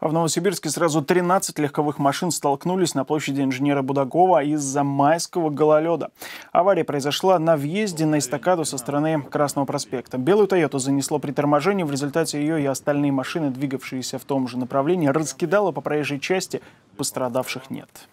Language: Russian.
А в Новосибирске сразу 13 легковых машин столкнулись на площади инженера Будакова из-за майского гололеда. Авария произошла на въезде на эстакаду со стороны Красного проспекта. Белую «Тойоту» занесло при торможении. В результате ее и остальные машины, двигавшиеся в том же направлении, раскидало по проезжей части. Пострадавших нет.